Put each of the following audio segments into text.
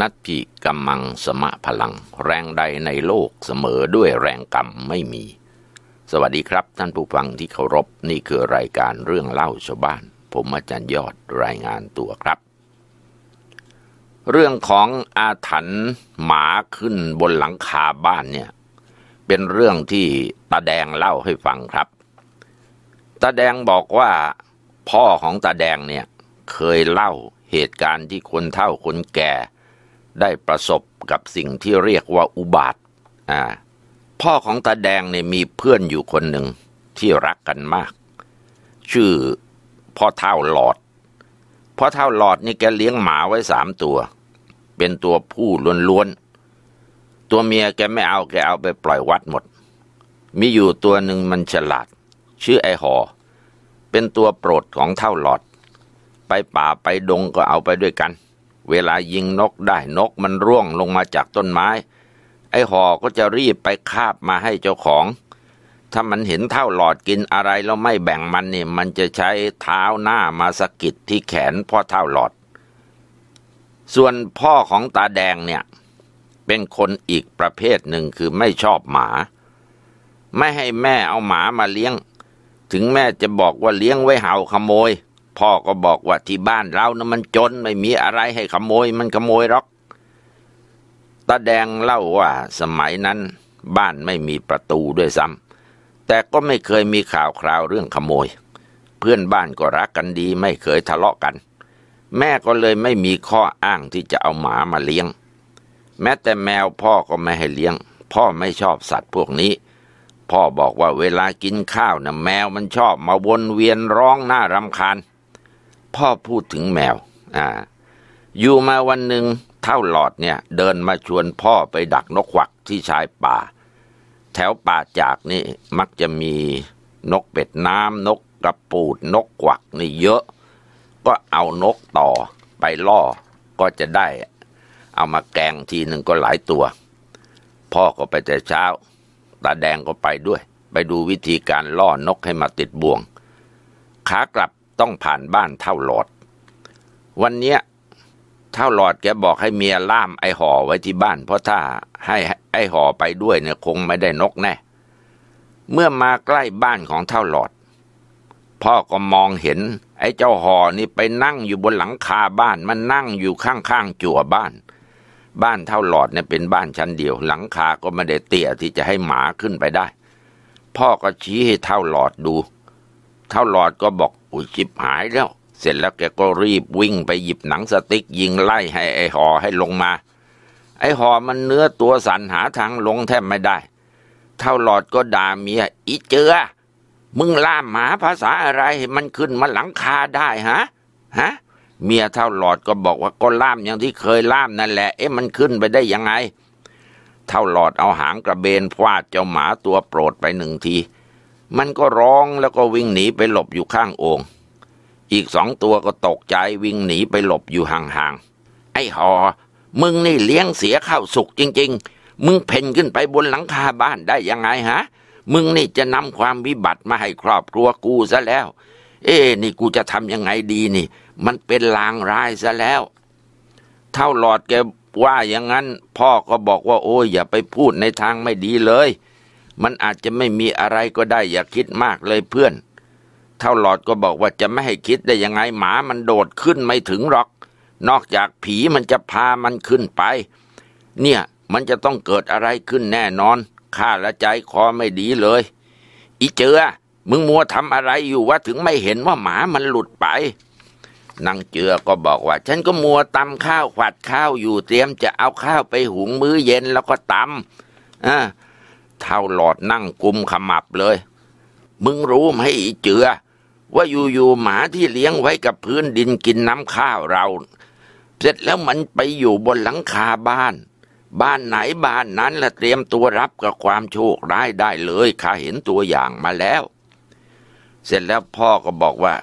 นัตพิกัมมังสมะพลัง แรงใดในโลกเสมอด้วยแรงกรรมไม่มี สวัสดีครับท่านผู้ฟังที่เคารพนี่คือรายการเรื่องเล่าชาวบ้าน ผมอาจารย์ยอดรายงานตัวครับ เรื่องของอาถรรพ์หมาขึ้นบนหลังคาบ้านเนี่ยเป็นเรื่องที่ตาแดงเล่าให้ฟังครับตาแดงบอกว่าพ่อของตาแดงเนี่ยเคยเล่าเหตุการณ์ที่คนเฒ่าคนแก่ได้ประสบกับสิ่งที่เรียกว่าอุบาทอ่าพ่อของตาแดงเนี่ยมีเพื่อนอยู่คนหนึ่งที่รักกันมาก ชื่อพ่อเท่าหลอด พ่อเท่าหลอดนี่แกเลี้ยงหมาไว้สามตัว เป็นตัวผู้ล้วนๆตัวเมียแกไม่เอาแกเอาไปปล่อยวัดหมด มีอยู่ตัวหนึ่งมันฉลาด ชื่อไอหอเป็นตัวโปรดของเท่าหลอด ไปป่าไปดงก็เอาไปด้วยกันเวลายิงนกได้นกมันร่วงลงมาจากต้นไม้ ไอ้ห่อก็จะรีบไปคาบมาให้เจ้าของ ถ้ามันเห็นเท่าหลอดกินอะไรแล้วไม่แบ่งมันนี่มันจะใช้เท้าหน้ามาสกิดที่แขนพ่อเท่าหลอด ส่วนพ่อของตาแดงเนี่ย เป็นคนอีกประเภทหนึ่งคือไม่ชอบหมา ไม่ให้แม่เอาหมามาเลี้ยง ถึงแม่จะบอกว่าเลี้ยงไว้เห่าขโมยพ่อก็บอกว่าที่บ้านเรานะมันจนไม่มีอะไรให้ขโมยมันขโมยหรอกตาแดงเล่าว่าสมัยนั้นบ้านไม่มีประตูด้วยซ้ำแต่ก็ไม่เคยมีข่าวคราวเรื่องขโมย เพื่อนบ้านก็รักกันดีไม่เคยทะเลาะกัน แม่ก็เลยไม่มีข้ออ้างที่จะเอาหมามาเลี้ยง แม้แต่แมวพ่อก็ไม่ให้เลี้ยง พ่อไม่ชอบสัตว์พวกนี้ พ่อบอกว่าเวลากินข้าวนะ่ะแมวมันชอบมาวนเวียนร้องหน้ารำคาญพ่อพูดถึงแมว อ่า อยู่มาวันหนึ่งเท่าหลอดเนี่ย เดินมาชวนพ่อไปดักนกหวักที่ชายป่า แถวป่าจากนี่มักจะมีนกเป็ดน้ำนกกระปูดนกกวัก นี่เยอะ ก็เอานกต่อไปล่อก็จะได้เอามาแกงทีหนึ่งก็หลายตัว พ่อก็ไปแต่เช้าตาแดงก็ไปด้วย ไปดูวิธีการล่อนกให้มาติดบ่วงขากลับต้องผ่านบ้านเท่าหลอด วันเนี้ยเท่าหลอดแกบอกให้เมียล่ามไอห่อไว้ที่บ้าน เพราะถ้าให้ไอห่อ ไปด้วยเนี่ยคงไม่ได้นกแน่ เมื่อมาใกล้บ้านของเท่าหลอด พ่อก็มองเห็น ไอ้เจ้าหอนี่ไปนั่งอยู่บนหลังคาบ้านมันนั่งอยู่ข้างๆจั่วบ้าน บ้านเท่าหลอดเนี่ยเป็นบ้านชั้นเดียว หลังคาก็ไม่ได้เตี่ยที่จะให้หมาขึ้นไปได้ พ่อก็ชี้ให้เท่าหลอดดูเท่าหลอดก็บอกอุ้ยจิบหายแล้ว เสร็จแล้วแกก็รีบวิ่งไปหยิบหนังสติ๊กยิงไล่ให้ไอหอให้ลงมา ไอหอมันเนื้อตัวสันหาทางลงแทบไม่ได้เท่าหลอดก็ด่าเมียอีเจือมึงล่ามหมาภาษาอะไรมันขึ้นมาหลังคาได้ฮะฮะเมียเท่าหลอดก็บอกว่าก็ล่ามอย่างที่เคยล่ามนั่นแหละ เอ๊ะมันขึ้นไปได้ยังไงเท่าหลอดเอาหางกระเบนฟาดเจ้าหมาตัวโปรดไปหนึ่งทีมันก็ร้องแล้วก็วิ่งหนีไปหลบอยู่ข้างโอง่งอีกสองตัวก็ตกใจวิ่งหนีไปหลบอยู่ห่างๆ ไอ้หอ มึงนี่เลี้ยงเสียข้าวสุกจริง ๆ มึงเพ่นขึ้นไปบนหลังคาบ้านได้ยังไงฮะ มึงนี่จะนำความวิบัติมาให้ครอบครัวกูซะแล้ว เอ้ นี่กูจะทำยังไงดีนี่ มันเป็นลางร้ายซะแล้ว เท่าหลอดแกว่าอย่างนั้น พ่อก็บอกว่าโอ้ยอย่าไปพูดในทางไม่ดีเลยมันอาจจะไม่มีอะไรก็ได้อย่าคิดมากเลยเพื่อน เท่าหลอดก็บอกว่าจะไม่ให้คิดได้ยังไงหมามันโดดขึ้นไม่ถึงหรอก นอกจากผีมันจะพามันขึ้นไป เนี่ย มันจะต้องเกิดอะไรขึ้นแน่นอนข้าละใจคอไม่ดีเลยอีเจือ มึงมัวทำอะไรอยู่ว่าถึงไม่เห็นว่าหมามันหลุดไปนางเจือก็บอกว่าฉันก็มัวตำข้าวขวัดข้าวอยู่เตรียมจะเอาข้าวไปหุงมื้อเย็นแล้วก็ตำอ่าเท่าหลอดนั่งกุมขมับเลย มึงรู้ไหมอีเจือ ว่าอยู่ๆหมาที่เลี้ยงไว้กับพื้นดินกินน้ำข้าวเรา เสร็จแล้วมันไปอยู่บนหลังคาบ้าน บ้านไหนบ้านนั้นละเตรียมตัวรับกับความโชคร้ายได้เลยข้าเห็นตัวอย่างมาแล้ว เสร็จแล้วพ่อก็บอกว่า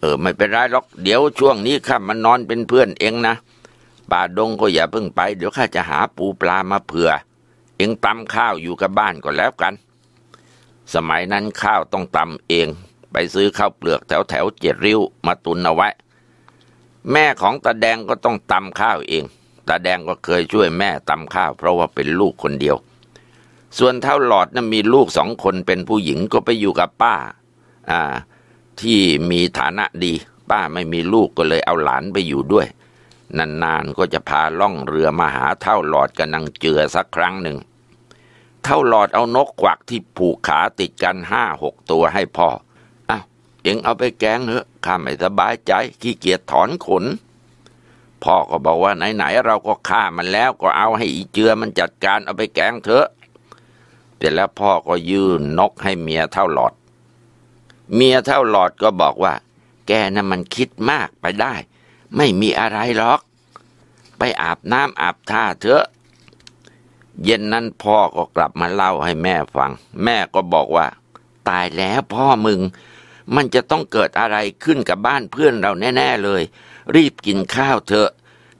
เออ ไม่เป็นไรหรอก เดี๋ยวช่วงนี้ข้ามานอนเป็นเพื่อนเองนะป่าดงก็อย่าเพิ่งไปเดี๋ยวข้าจะหาปูปลามาเผื่อเองตำข้าวอยู่กับบ้านก็แล้วกัน สมัยนั้นข้าวต้องตำเอง ไปซื้อข้าวเปลือกแถวแถวเจ็ดริ้ว มาตุนเอาไว้ แม่ของตาแดงก็ต้องตำข้าวเองตาแดงก็เคยช่วยแม่ตำข้าวเพราะว่าเป็นลูกคนเดียว ส่วนเท่าหลอดนะ้นมีลูกสองคนเป็นผู้หญิงก็ไปอยู่กับป้า อ่า ที่มีฐานะดี ป้าไม่มีลูกก็เลยเอาหลานไปอยู่ด้วย นานๆก็จะพาล่องเรือมาหาเท่าหลอดกันนางเจือสักครั้งหนึ่งเท่าหลอดเอานกกวักที่ผูกขาติดกันห้าหกตัวให้พ่ออ้าวเอ็งเอาไปแกงเถอะข้าไม่สบายใจขี้เกียจถอนขน พ่อก็บอกว่าไหนๆเราก็ฆ่ามันแล้วก็เอาให้อีเจือมันจัดการเอาไปแกงเถอะเสร็จแล้วพ่อก็ยื่นนกให้เมียเท่าหลอด เมียเท่าหลอดก็บอกว่า แกนะ่ะมันคิดมากไปได้ ไม่มีอะไรหรอก ไปอาบน้ำอาบท่าเถอะเย็นนั้นพ่อก็กลับมาเล่าให้แม่ฟัง แม่ก็บอกว่า ตายแล้วพ่อมึง มันจะต้องเกิดอะไรขึ้นกับบ้านเพื่อนเราแน่ ๆเลย รีบกินข้าวเถอะ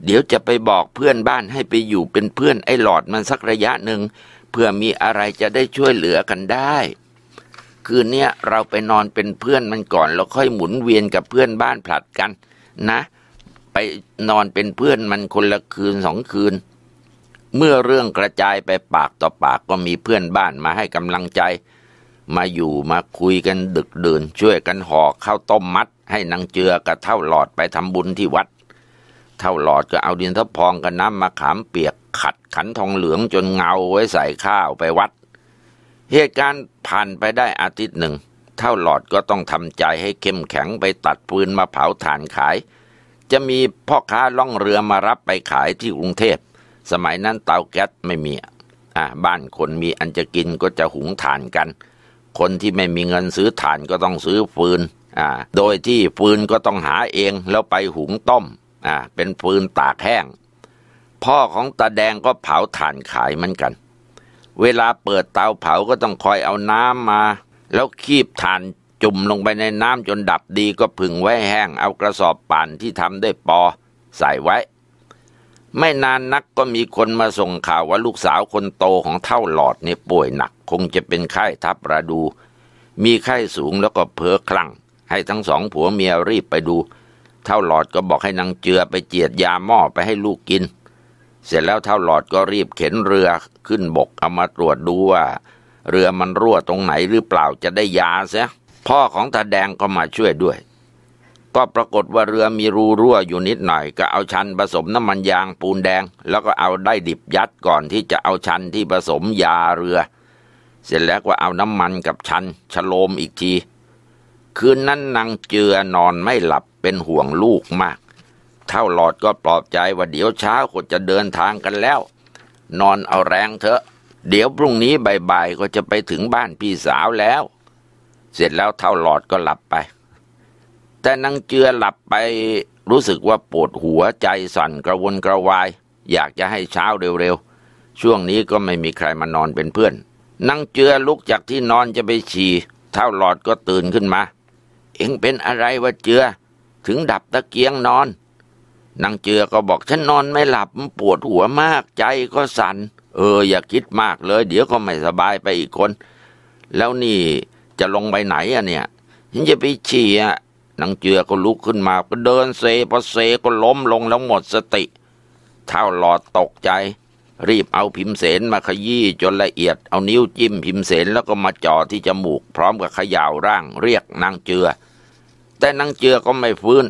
เดี๋ยวจะไปบอกเพื่อนบ้านให้ไปอยู่เป็นเพื่อนไอ้หลอดมันสักระยะหนึ่งเพื่อมีอะไรจะได้ช่วยเหลือกันได้ คืนนี้เราไปนอนเป็นเพื่อนมันก่อนแล้วค่อยหมุนเวียนกับเพื่อนบ้านผลัดกัน นะ ไปนอนเป็นเพื่อนมันคนละคืนสองคืนเมื่อเรื่องกระจายไปปากต่อปากก็มีเพื่อนบ้านมาให้กำลังใจ มาอยู่มาคุยกันดึกดื่นช่วยกันห่อข้าวต้มมัด ให้นางเจือกับเท่าหลอดไปทำบุญที่วัดเท่าหลอดก็เอาดินทับพองกับน้ำมาขามเปียกขัดขันทองเหลืองจนเงาไว้ใส่ข้าวไปวัดเหตุการณ์ผ่านไปได้อาทิตย์หนึ่งเท่าหลอดก็ต้องทำใจให้เข้มแข็งไปตัดปืนมาเผาถ่านขาย จะมีพ่อค้าล่องเรือมารับไปขายที่กรุงเทพสมัยนั้นเตาแก๊สไม่มี อ่าบ้านคนมีอันจะกินก็จะหุงถ่านกัน คนที่ไม่มีเงินซื้อถ่านก็ต้องซื้อฟืน อ่าโดยที่ฟืนก็ต้องหาเองแล้วไปหุงต้ม อ่าเป็นฟืนตากแห้ง พ่อของตาแดงก็เผาถ่านขายเหมือนกัน เวลาเปิดเตาเผาก็ต้องคอยเอาน้ำมา แล้วคีบถ่านจุ่มลงไปในน้ำจนดับดีก็พึงไว้แห้ง เอากระสอบป่านที่ทำด้วยปอใส่ไว้ไม่นานนักก็มีคนมาส่งข่าวว่าลูกสาวคนโตของเท่าหลอดเนี่ยป่วยหนัก คงจะเป็นไข้ทับระดู มีไข้สูงแล้วก็เพ้อคลั่งให้ทั้งสองผัวเมียรีบไปดู เท่าหลอดก็บอกให้นางเจือไปเจียดยาหม้อไปให้ลูกกิน เสร็จแล้วเท่าหลอดก็รีบเข็นเรือขึ้นบกเอามาตรวจดูว่า เรือมันรั่วตรงไหนหรือเปล่าจะได้ยาเสียพ่อของตาแดงก็มาช่วยด้วยก็ปรากฏว่าเรือมีรูรั่วอยู่นิดหน่อย ก็เอาชันผสมน้ำมันยางปูนแดง แล้วก็เอาได้ดิบยัดก่อนที่จะเอาชันที่ผสมยาเรือ เสร็จแล้วก็เอาน้ำมันกับชันฉโลมอีกที คืนนั้นนางเจือนอนไม่หลับเป็นห่วงลูกมากเท่าหลอดก็ปลอบใจว่าเดี๋ยวเช้าก็จะเดินทางกันแล้ว นอนเอาแรงเถอะเดี๋ยวพรุ่งนี้บ่ายๆก็จะไปถึงบ้านพี่สาวแล้ว เสร็จแล้วเท่าหลอดก็หลับไปแต่นางเจือหลับไปรู้สึกว่าปวดหัวใจสั่นกระวนกระวาย อยากจะให้เช้าเร็วๆช่วงนี้ก็ไม่มีใครมานอนเป็นเพื่อนนางเจือลุกจากที่นอนจะไปฉี่เท่าหลอดก็ตื่นขึ้นมา เอ็งเป็นอะไรวะเจือถึงดับตะเกียงนอนนางเจือก็บอกฉันนอนไม่หลับปวดหัวมากใจก็สัน่น เอออย่าคิดมากเลยเดี๋ยวก็ไม่สบายไปอีกคนแล้วนี่จะลงไปไหนอะเนี่ยฉันจะไปฉี่อะนางเจือก็ลุกขึ้นมาก็เดินเซพอเซก็ล้มลงแล้วหมดสติเท่าหลอดตกใจ รีบเอาพิมเสนมาขยี้จนละเอียดเอานิ้วจิ้มพิมเสนแล้วก็มาจ่อที่จมูก พร้อมกับขย่าวร่างเรียกนางเจือ แต่นางเจือก็ไม่ฟื้น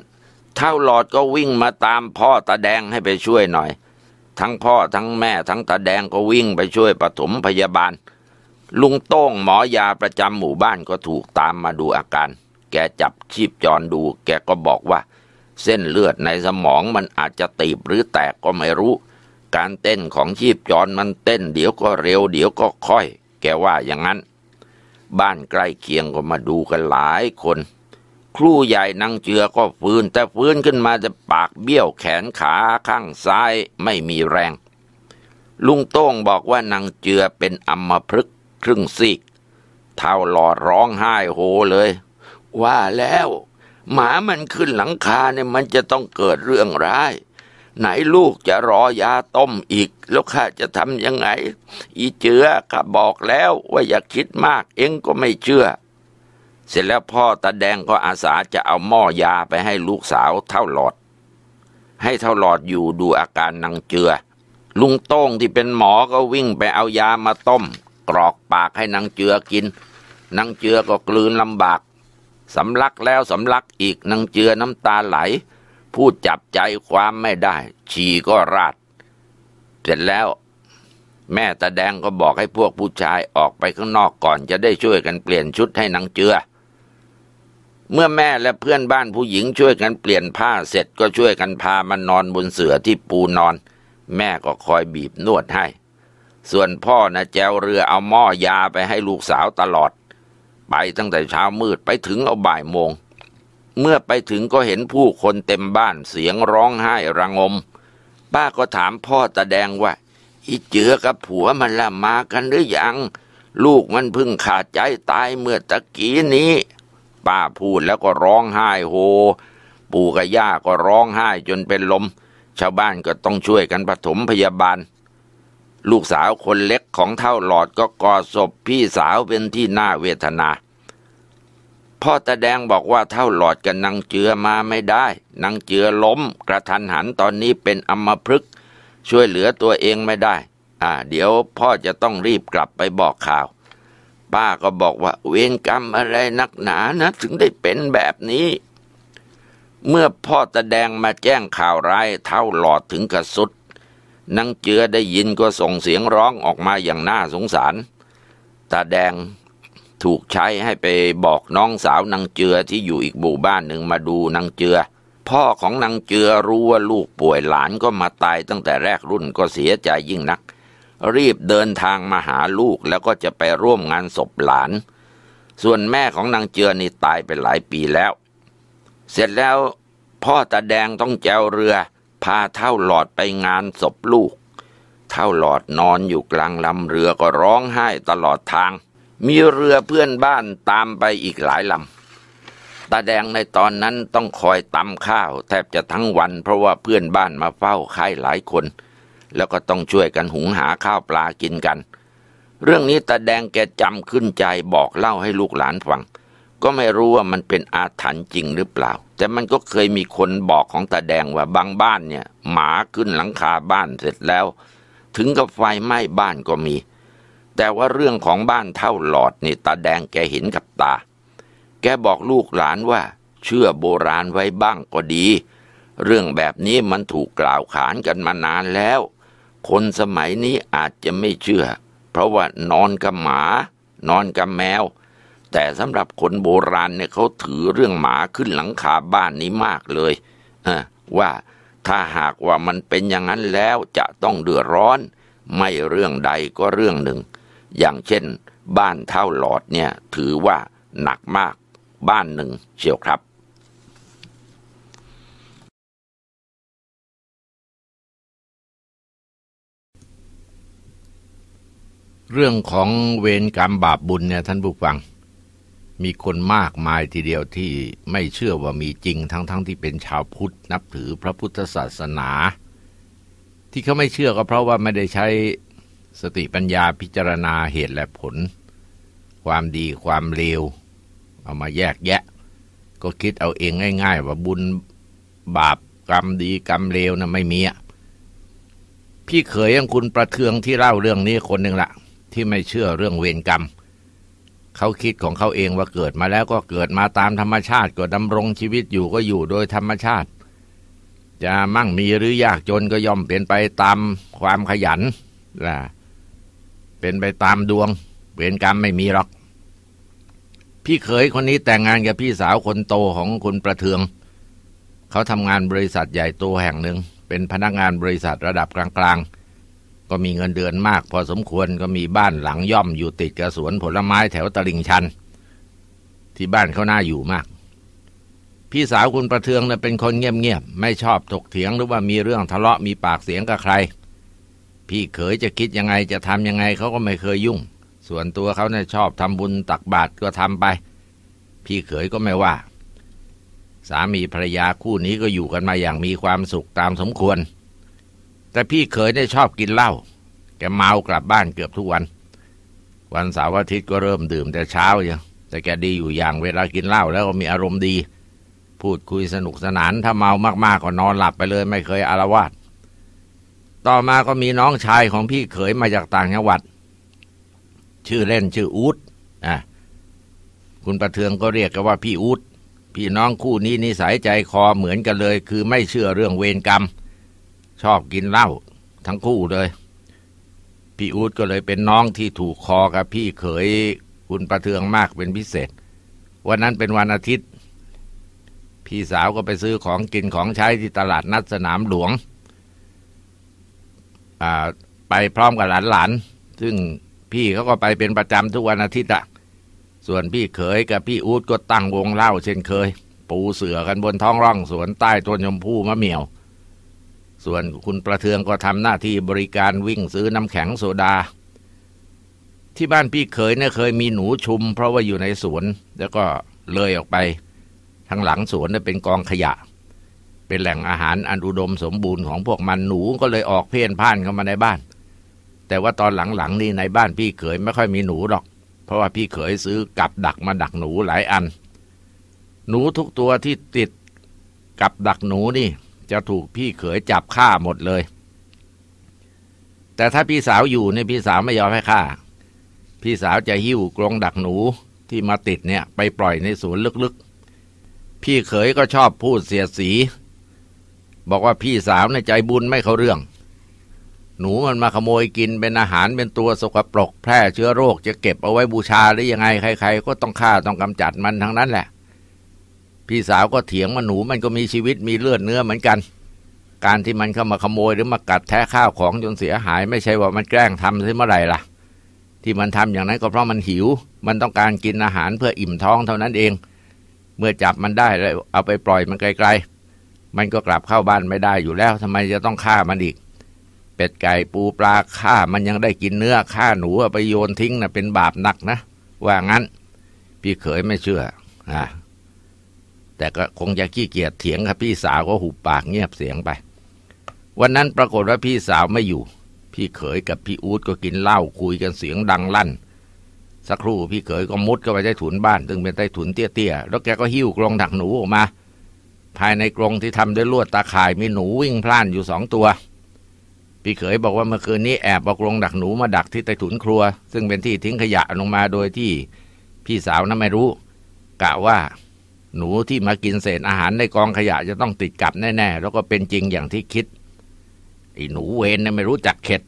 เท่าหลอดก็วิ่งมาตามพ่อตาแดงให้ไปช่วยหน่อย ทั้งพ่อทั้งแม่ทั้งตาแดงก็วิ่งไปช่วยปฐมพยาบาล ลุงโต้งหมอยาประจำหมู่บ้านก็ถูกตามมาดูอาการแกจับชีพจรดูแกก็บอกว่าเส้นเลือดในสมองมันอาจจะตีบหรือแตกก็ไม่รู้ การเต้นของชีพจรมันเต้นเดี๋ยวก็เร็วเดี๋ยวก็ค่อย แกว่าอย่างนั้น บ้านใกล้เคียงก็มาดูกันหลายคน ครูใหญ่นางเจือก็ฟื้น แต่ฟื้นขึ้นมาจะปากเบี้ยวแขนขาข้างซ้ายไม่มีแรง ลุงโต้งบอกว่านางเจือเป็นอัมพฤกษ์ครึ่งซีกเท่าหลอดร้องไห้โฮเลยว่าแล้ว หมามันขึ้นหลังคาเนี่ยมันจะต้องเกิดเรื่องร้าย ไหนลูกจะรอยาต้มอีกแล้วข้าจะทำยังไงอีเจือข้าบอกแล้วว่าอย่าคิดมาก เองก็ไม่เชื่อ เสร็จแล้วพ่อตาแดงก็อาสาจะเอาหม้อยาไปให้ลูกสาวเท่าหลอด ให้เท่าหลอดอยู่ดูอาการนางเจือ ลุงโต้งที่เป็นหมอก็วิ่งไปเอายามาต้ม กรอกปากให้นางเจือกิน นางเจือก็กลืนลำบากสำลักแล้วสำลักอีกนางเจือน้ำตาไหลพูดจับใจความไม่ได้ชีก็ราดเสร็จแล้ว แม่ตาแดงก็บอกให้พวกผู้ชายออกไปข้างนอกก่อนจะได้ช่วยกันเปลี่ยนชุดให้นางเจือ เมื่อแม่และเพื่อนบ้านผู้หญิงช่วยกันเปลี่ยนผ้าเสร็จก็ช่วยกันพามันนอนบนเสื่อที่ปูนอน แม่ก็คอยบีบนวดให้ ส่วนพ่อนะแจวเรือเอาหม้อยาไปให้ลูกสาวตลอดไปตั้งแต่เช้ามืดไปถึงเอาบ่ายโมง เมื่อไปถึงก็เห็นผู้คนเต็มบ้านเสียงร้องไห้ระงม ป้าก็ถามพ่อตาแดงว่าอีเจือกับผัวมันละมากันหรือยังลูกมันพึ่งขาดใจตายเมื่อตะกี้นี้ ป้าพูดแล้วก็ร้องไห้โฮ ปู่กับย่าก็ร้องไห้จนเป็นลม ชาวบ้านก็ต้องช่วยกันปฐมพยาบาลลูกสาวคนเล็กของเท่าหลอดก็กอดศพพี่สาวเป็นที่น่าเวทนา พ่อตาแดงบอกว่าเท่าหลอดกับนางเจือมาไม่ได้นางเจือล้ม กระทันหันตอนนี้เป็นอัมพฤกษ์ช่วยเหลือตัวเองไม่ได้ อ่า เดี๋ยว พ่อจะต้องรีบกลับไปบอกข่าวป้าก็บอกว่า เวรกรรมอะไรนักหนานะ ถึงได้เป็นแบบนี้ เมื่อพ่อตาแดงมาแจ้งข่าวร้ายเท่าหลอดถึงกระสุดนางเจือได้ยินก็ส่งเสียงร้องออกมาอย่างน่าสงสาร ตาแดงถูกใช้ให้ไปบอกน้องสาวนางเจือที่อยู่อีกหมู่บ้านหนึ่งมาดูนางเจือ พ่อของนางเจือรู้ว่าลูกป่วยหลานก็มาตายตั้งแต่แรกรุ่นก็เสียใจยิ่งนัก รีบเดินทางมาหาลูกแล้วก็จะไปร่วมงานศพหลาน ส่วนแม่ของนางเจือนี่ตายไปหลายปีแล้ว เสร็จแล้วพ่อตาแดงต้องแจวเรือพาเท่าหลอดไปงานศพลูก เท่าหลอดนอนอยู่กลางลำเรือก็ร้องไห้ตลอดทาง มีเรือเพื่อนบ้านตามไปอีกหลายลำตาแดงในตอนนั้นต้องคอยตำข้าว แทบจะทั้งวันเพราะว่าเพื่อนบ้านมาเฝ้าไข้หลายคน แล้วก็ต้องช่วยกันหุงหาข้าวปลากินกัน เรื่องนี้ตาแดงแกจำขึ้นใจบอกเล่าให้ลูกหลานฟัง ก็ไม่รู้ว่ามันเป็นอาถรรพ์จริงหรือเปล่าแต่มันก็เคยมีคนบอกของตาแดงว่าบางบ้านเนี่ยหมาขึ้นหลังคาบ้านเสร็จแล้ว ถึงกับไฟไหม้บ้านก็มี แต่ว่าเรื่องของบ้านเท่าหลอดนี่ตาแดงแกเห็นกับตา แกบอกลูกหลานว่า เชื่อโบราณไว้บ้าง ก็ดี เรื่องแบบนี้มันถูกกล่าวขานกันมานานแล้ว คนสมัยนี้อาจจะไม่เชื่อ เพราะว่านอนกับหมา นอนกับแมวแต่สำหรับคนโบราณเนี่ยเขาถือเรื่องหมาขึ้นหลังคาบ้านนี้มากเลยว่าถ้าหากว่ามันเป็นอย่างนั้นแล้วจะต้องเดือดร้อน ไม่เรื่องใดก็เรื่องหนึ่ง อย่างเช่น บ้านเท่าหลอดเนี่ยถือว่าหนักมาก บ้านหนึ่งเชียวครับ เรื่องของเวรกรรมบาปบุญเนี่ยท่านผู้ฟังมีคนมากมายทีเดียวที่ไม่เชื่อว่ามีจริง ทั้งๆทที่เป็นชาวพุทธนับถือพระพุทธศาสนา ที่เขาไม่เชื่อก็เพราะว่าไม่ได้ใช้สติปัญญาพิจารณาเหตุและผล ความดีความเลวเอามาแยกแยะ ก็คิดเอาเองง่าย ๆ ว่าบุญบาปกรรมดีกรรมเลวนะไม่มีอ่ะพี่เขยยังคุณประเทืองที่เล่าเรื่องนี้คนหนึ่งละที่ไม่เชื่อเรื่องเวรกรรมเขาคิดของเขาเองว่าเกิดมาแล้วก็เกิดมาตามธรรมชาติ ก็ดำรงชีวิตอยู่ก็อยู่โดยธรรมชาติ จะมั่งมีหรือยากจนก็ย่อมเป็นไปตามความขยันล่ะ เป็นไปตามดวงเวรกรรมไม่มีหรอก พี่เขยคนนี้แต่งงานกับพี่สาวคนโตของคุณประเทือง เขาทำงานบริษัทใหญ่โตแห่งหนึ่งเป็นพนักงานบริษัทระดับกลางๆก็มีเงินเดือนมากพอสมควรก็มีบ้านหลังย่อม อยู่ติดกับสวนผลไม้แถวตลิ่งชัน ที่บ้านเขาน่าอยู่มาก พี่สาวคุณประเทืองนะ่ะเป็นคนเงียบๆไม่ชอบถกเถียงหรือว่ามีเรื่องทะเลาะมีปากเสียงกับใคร พี่เขยจะคิดยังไงจะทำยังไงเขาก็ไม่เคยยุ่ง ส่วนตัวเขาเนะ่ยชอบทำบุญตักบาตรก็ทำไป พี่เขยก็ไม่ว่า สามีภรรยาคู่นี้ก็อยู่กันมาอย่างมีความสุขตามสมควรแต่พี่เขยได้ชอบกินเหล้าแกเมากลับบ้านเกือบทุกวัน วันเสาร์อาทิตย์ก็เริ่มดื่ม แต่เช้าอย่างแต่แกดีอยู่อย่างเวลากินเหล้าแล้วก็มีอารมณ์ดี พูดคุยสนุกสนาน ถ้าเมามากๆก็นอนหลับไปเลย ไม่เคยอารวาสต่อมาก็มีน้องชายของพี่เขยมาจากต่างจังหวัด ชื่อเล่นชื่ออูดอ่ะคุณประเทืองก็เรียกกันว่าพี่อูดพี่น้องคู่นี้นิสัยใจคอเหมือนกันเลย คือไม่เชื่อเรื่องเวรกรรมชอบกินเหล้าทั้งคู่เลย พี่อู๊ดก็เลยเป็นน้องที่ถูกคอกับพี่เขยคุณประเทืองมากเป็นพิเศษ วันนั้นเป็นวันอาทิตย์ พี่สาวก็ไปซื้อของกินของใช้ที่ตลาดนัดสนามหลวงไปพร้อมกับหลานๆซึ่งพี่เขาก็ไปเป็นประจำทุกวันอาทิตย์อะส่วนพี่เขยกับพี่อู๊ดก็ตั้งวงเล่า เช่นเคยปูเสือกันบนท้องร่องสวนใต้ต้นชมพู่มะเหมี่ยวส่วนคุณประเทืองก็ทำหน้าที่บริการวิ่งซื้อน้ำแข็งโซดา ที่บ้านพี่เคยเนี่ยเคยมีหนูชุม เพราะว่าอยู่ในสวน แล้วก็เลยออกไปทางหลังสวนเนี่ยเป็นกองขยะ เป็นแหล่งอาหารอันอุดมสมบูรณ์ของพวกมันหนูก็เลยออกเพ่นพ่านเข้ามาในบ้าน แต่ว่าตอนหลังๆนี่ในบ้านพี่เขยไม่ค่อยมีหนูหรอก เพราะว่าพี่เขยซื้อกับดักมาดักหนูหลายอัน หนูทุกตัวที่ติดกับดักหนูนี่จะถูกพี่เขยจับฆ่าหมดเลย แต่ถ้าพี่สาวอยู่เนี่ยพี่สาวไม่ยอมให้ฆ่า พี่สาวจะหิ้วกรงดักหนูที่มาติดเนี่ย ไปปล่อยในสวนลึกๆ พี่เขยก็ชอบพูดเสียสี บอกว่าพี่สาวในใจบุญไม่เขาเรื่อง หนูมันมาขโมยกินเป็นอาหารเป็นตัวสกปรกแพร่เชื้อโรคจะเก็บเอาไว้บูชาได้ยังไงใคร ๆ ก็ต้องฆ่าต้องกำจัดมันทั้งนั้นแหละพี่สาวก็เถียงว่าหนูมันก็มีชีวิตมีเลือดเนื้อเหมือนกัน การที่มันเข้ามาขโมยหรือมากัดแท้ข้าวของจนเสียหายไม่ใช่ว่ามันแกล้งทำใช่เมื่อไหร่ล่ะ ที่มันทำอย่างนั้นก็เพราะมันหิว มันต้องการกินอาหารเพื่ออิ่มท้องเท่านั้นเอง เมื่อจับมันได้แล้วเอาไปปล่อยมันไกลๆ มันก็กลับเข้าบ้านไม่ได้อยู่แล้ว ทำไมจะต้องฆ่ามันอีก เป็ดไก่ปูปลาฆ่ามันยังได้กินเนื้อฆ่าหนูไปโยนทิ้งนะ่ะเป็นบาปหนักนะว่างั้นพี่เขยไม่เชื่ออ่าแต่ก็คงจะขี้เกียจเถียงครับพี่สาวก็หุบปากเงียบเสียงไป วันนั้นปรากฏว่าพี่สาวไม่อยู่ พี่เขยกับพี่อู๊ดก็กินเหล้าคุยกันเสียงดังลั่น สักครู่พี่เขยก็มุดเข้าไปใต้ถุนบ้านซึ่งเป็นใต้ถุนเตี้ยๆแล้วแกก็หิ้วกรงดักหนูออกมา ภายในกรงที่ทำด้วยลวดตาข่าย มีหนูวิ่งพล่านอยู่สองตัว พี่เขยบอกว่าเมื่อคืนนี้ แอบเอากรงดักหนูมาดักที่ใต้ถุนครัว ซึ่งเป็นที่ทิ้งขยะลงมาโดยที่ พี่สาวนั้นไม่รู้กะว่าหนูที่มากินเศษอาหารในกองขยะจะต้องติดกับแน่ ๆ แล้วก็เป็นจริงอย่างที่คิดไอ้หนูเวนเนี่ยไม่รู้จักเข็ด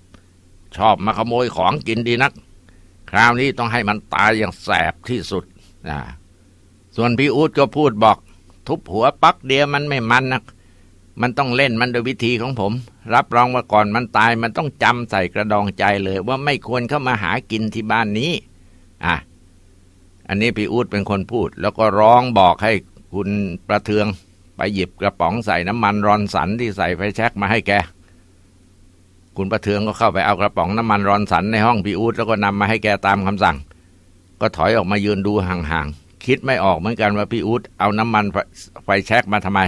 ชอบมาขโมยของกินดีนัก คราวนี้ต้องให้มันตายอย่างแสบที่สุดนะส่วนพี่อูดก็พูดบอก ทุบหัวปักเดียวมันไม่มันนักมันต้องเล่นมันโดยวิธีของผม รับรองว่าก่อนมันตายมันต้องจำใส่กระดองใจเลย ว่าไม่ควรเข้ามาหากินที่บ้านนี้ อ่ะอันนี้พี่อูดเป็นคนพูด แล้วก็ร้องบอกให้คุณประเทือง ไปหยิบกระป๋องใส่น้ำมันรอนสัน ที่ใส่ไฟแช็กมาให้แก คุณประเทืองก็เข้าไปเอากระป๋องน้ำมันรอนสันในห้องพี่อูดแล้วก็นำมาให้แกตามคำสั่ง ก็ถอยออกมายืนดูห่างๆ คิดไม่ออกเหมือนกันว่าพี่อูดเอาน้ำมันไฟแช็กมาทำไม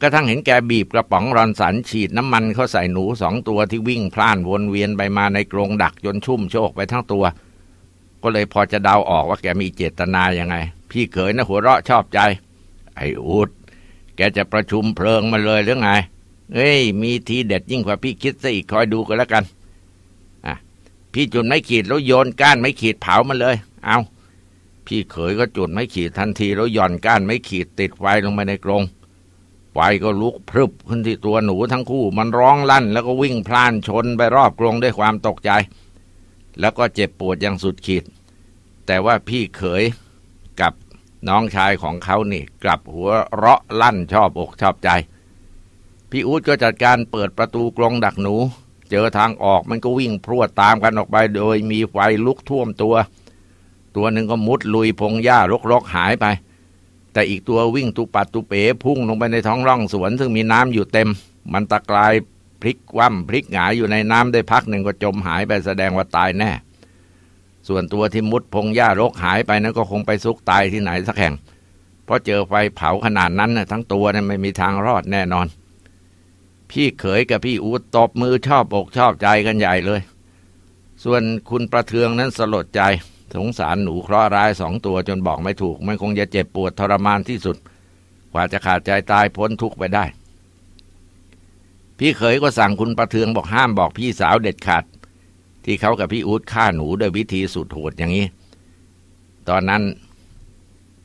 กระทั่งเห็นแกบีบกระป๋องรอนสันฉีดน้ำมันเข้าใส่หนูสองตัวที่วิ่งพล่านวนเวียนไปมาในกรงดัก จนชุ่มโชกไปทั้งตัวก็เลยพอจะเดาออกว่าแกมีเจตนายังไง พี่เขยนะหัวเราะชอบใจ ไอ้อุด แกจะประชุมเพลิงมาเลยหรือไง เอ้ย มีทีเด็ดยิ่งกว่าพี่คิดซะอีกคอยดูกันแล้วกันอ่ะพี่จุดไม่ขีดแล้วโยนก้านไม่ขีดเผามันเลย เอาพี่เขยก็จุดไม่ขีดทันที แล้วย่อนก้านไม่ขีดติดไฟลงไปในกรงไฟก็ลุกพรึบขึ้นที่ตัวหนูทั้งคู่มันร้องลั่น แล้วก็วิ่งพล่านชนไปรอบกรงด้วยความตกใจ แล้วก็เจ็บปวดอย่างสุดขีดแต่ว่าพี่เขยกับน้องชายของเขานี่ กลับหัวเราะลั่นชอบอกชอบใจ พี่อู๊ดก็จัดการเปิดประตูกรงดักหนู เจอทางออกมันก็วิ่งพรวดตามกันออกไปโดยมีไฟลุกท่วมตัว ตัวหนึ่งก็มุดลุยพงหญ้ารกๆหายไป แต่อีกตัววิ่งตุปัดตุเป๋พุ่งลงไปในท้องร่องสวน ซึ่งมีน้ำอยู่เต็ม มันตะกลายพลิกคว่ำพลิกหงายอยู่ในน้ำได้พักหนึ่งก็จมหายไปแสดงว่าตายแน่ส่วนตัวที่มุดพงหญ้ารกหายไปนั้นก็คงไปซุกตายที่ไหนสักแห่ง เพราะเจอไฟเผาขนาดนั้นนะทั้งตัวนะไม่มีทางรอดแน่นอน พี่เขยกับพี่อูดตบมือชอบอกชอบใจกันใหญ่เลย ส่วนคุณประเทืองนั้นสลดใจ สงสารหนูเคราะห์ร้ายสองตัวจนบอกไม่ถูกมันคงจะเจ็บปวดทรมานที่สุด กว่าจะขาดใจตายพ้นทุกข์ไปได้ พี่เขยก็สั่งคุณประเทืองบอกห้ามบอกพี่สาวเด็ดขาดที่เขากับพี่อู๊ดฆ่าหนูด้วยวิธีสุดโหดอย่างนี้ ตอนนั้น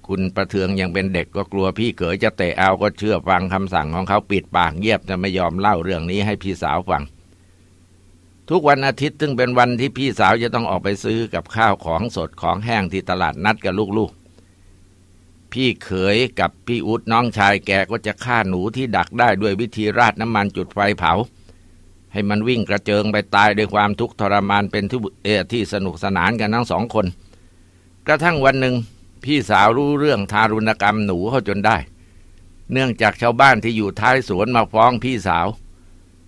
คุณประเทืองยังเป็นเด็กก็กลัวพี่เขยจะเตะเอาก็เชื่อฟังคำสั่งของเขาปิดปากเงียบจะไม่ยอมเล่าเรื่องนี้ให้พี่สาวฟัง ทุกวันอาทิตย์ซึ่งเป็นวันที่พี่สาวจะต้องออกไปซื้อกับข้าวของสดของแห้งที่ตลาดนัดกับลูกๆ พี่เขยกับพี่อุดน้องชายแกก็จะฆ่าหนูที่ดักได้ด้วยวิธีราดน้ำมันจุดไฟเผาให้มันวิ่งกระเจิงไปตายด้วยความทุกข์ทรมานเป็นที่เอที่สนุกสนานกันทั้งสองคน กระทั่งวันหนึ่งพี่สาวรู้เรื่องทารุณกรรมหนูเขาจนได้ เนื่องจากชาวบ้านที่อยู่ท้ายสวนมาฟ้องพี่สาว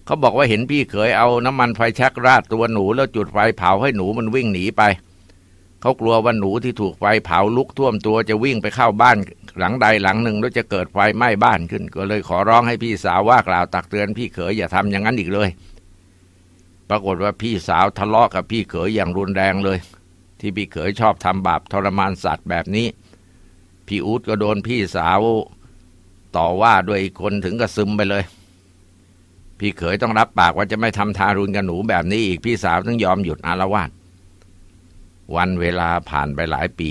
เขาบอกว่าเห็นพี่เขยเอาน้ำมันไฟชักราดตัวหนูแล้วจุดไฟเผาให้หนูมันวิ่งหนีไป เขากลัวว่าหนูที่ถูกไฟเผาลุกท่วมตัวจะวิ่งไปเข้าบ้าน หลังใดหลังหนึ่งแล้วจะเกิดไฟไหม้บ้านขึ้นก็เลยขอร้องให้พี่สาวว่ากล่าวตักเตือน พี่เขยอย่าทำอย่างนั้นอีกเลยปรากฏว่าพี่สาวทะเลาะกับพี่เขยอย่างรุนแรงเลย ที่พี่เขยชอบทำบาปทรมานสัตว์แบบนี้ พี่อู๊ดก็โดนพี่สาวต่อว่าด้วยอีกคนถึงกระซึมไปเลย พี่เขยต้องรับปากว่าจะไม่ทำทารุณกับหนูแบบนี้อีก พี่สาวต้องยอมหยุดอารวาสวันเวลาผ่านไปหลายปี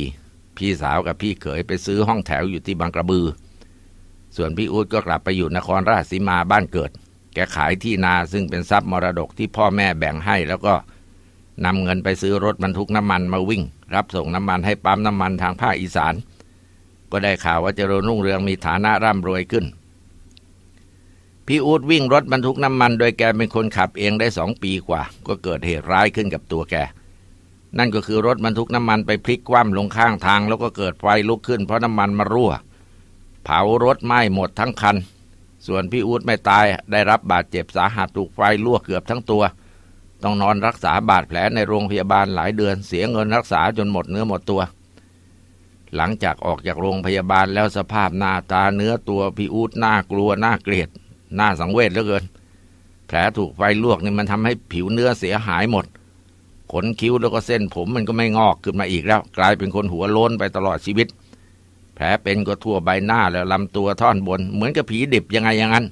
พี่สาวกับพี่เขยไปซื้อห้องแถวอยู่ที่บางกระบือ ส่วนพี่อู๊ดก็กลับไปอยู่นครราชสีมาบ้านเกิดแกขายที่นาซึ่งเป็นทรัพย์มรดกที่พ่อแม่แบ่งให้ แล้วก็นำเงินไปซื้อรถบรรทุกน้ำมันมาวิ่ง รับส่งน้ำมันให้ปั๊มน้ำมันทางภาคอีสาน ก็ได้ข่าวว่าเจริญรุ่งเรืองมีฐานะร่ำรวยขึ้นพี่อูดวิ่งรถบรรทุกน้ำมัน โดยแกเป็นคนขับเองได้สองปีกว่า ก็เกิดเหตุร้ายขึ้นกับตัวแกนั่นก็คือรถบรรทุกน้ำมันไปพลิกคว่ำลงข้างทาง แล้วก็เกิดไฟลุกขึ้น เพราะน้ำมันมารั่ว เผารถไหม้หมดทั้งคันส่วนพี่อู๊ดไม่ตายได้รับบาดเจ็บสาหัสถูกไฟลวกเกือบทั้งตัว ต้องนอนรักษาบาดแผลในโรงพยาบาลหลายเดือน เสียเงินรักษาจนหมดเนื้อหมดตัว หลังจากออกจากโรงพยาบาลแล้วสภาพหน้าตาเนื้อตัวพี่อู๊ดน่ากลัวน่าเกลียดน่าสังเวชเหลือเกิน แผลถูกไฟลวกนี่มันทำให้ผิวเนื้อเสียหายหมดขนคิ้วแล้วก็เส้นผมมันก็ไม่งอกขึ้นมาอีกแล้ว กลายเป็นคนหัวโล้นไปตลอดชีวิตแผลเป็นก็ทั่วใบหน้าแล้วลำตัวท่อนบน เหมือนกับผีดิบยังไงอย่างนั้น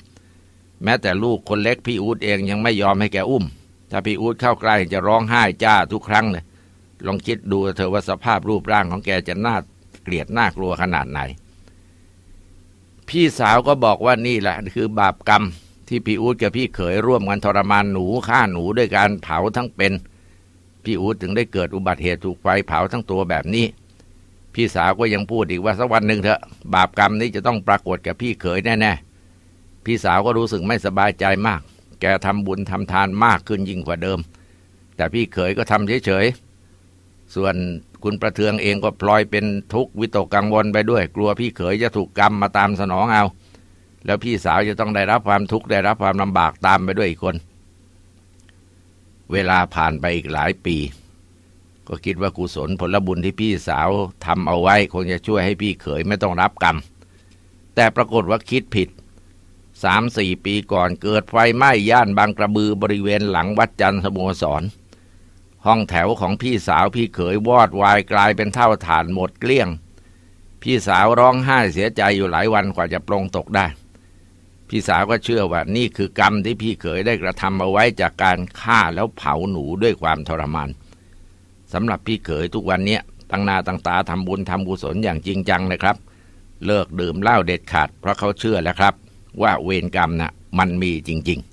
แม้แต่ลูกคนเล็กพี่อูดเองยังไม่ยอมให้แกอุ้ม ถ้าพี่อูดเข้าใกล้จะร้องไห้จ้าทุกครั้งเลยลองคิดดูเธอว่าสภาพรูปร่างของแกจะน่าเกลียดน่ากลัวขนาดไหน พี่สาวก็บอกว่านี่แหละคือบาปกรรม ที่พี่อูดกับพี่เขยร่วมกันทรมานหนูฆ่าหนูด้วยการเผาทั้งเป็น พี่อูดถึงได้เกิดอุบัติเหตุถูกไฟเผาทั้งตัวแบบนี้พี่สาวก็ยังพูดอีกว่าสักวันหนึ่งเถอะ บาปกรรมนี้จะต้องปรากฏแก่พี่เขยแน่ๆพี่สาวก็รู้สึกไม่สบายใจมาก แกทำบุญทำทานมากขึ้นยิ่งกว่าเดิม แต่พี่เขยก็ทำเฉยๆส่วนคุณประเทืองเองก็พลอยเป็นทุกข์วิตกกังวลไปด้วย กลัวพี่เขยจะถูกกรรมมาตามสนองเอา แล้วพี่สาวจะต้องได้รับความทุกข์ได้รับความลำบากตามไปด้วยอีกคน เวลาผ่านไปอีกหลายปีก็คิดว่ากุศลผลบุญที่พี่สาวทำเอาไว้คงจะช่วยให้พี่เขยไม่ต้องรับกรรม แต่ปรากฏว่าคิดผิดสามสี่ปีก่อนเกิดไฟไหม้ย่านบางกระบือบริเวณหลังวัดจันทร์สโมสรห้องแถวของพี่สาวพี่เขยวอดวายกลายเป็นเท่าฐานหมดเกลี้ยง พี่สาวร้องไห้เสียใจอยู่หลายวันกว่าจะปรงตกได้ พี่สาวก็เชื่อว่านี่คือกรรมที่พี่เขยได้กระทำเอาไว้จากการฆ่าแล้วเผาหนูด้วยความทรมานสำหรับพี่เขยทุกวันเนี้ยตั้งนาตั้งตาทำบุญทำกุศลอย่างจริงจังนะครับ เลิกดื่มเหล้าเด็ดขาดเพราะเขาเชื่อแล้วครับ ว่าเวรกรรมนะ่ะมันมีจริง ๆ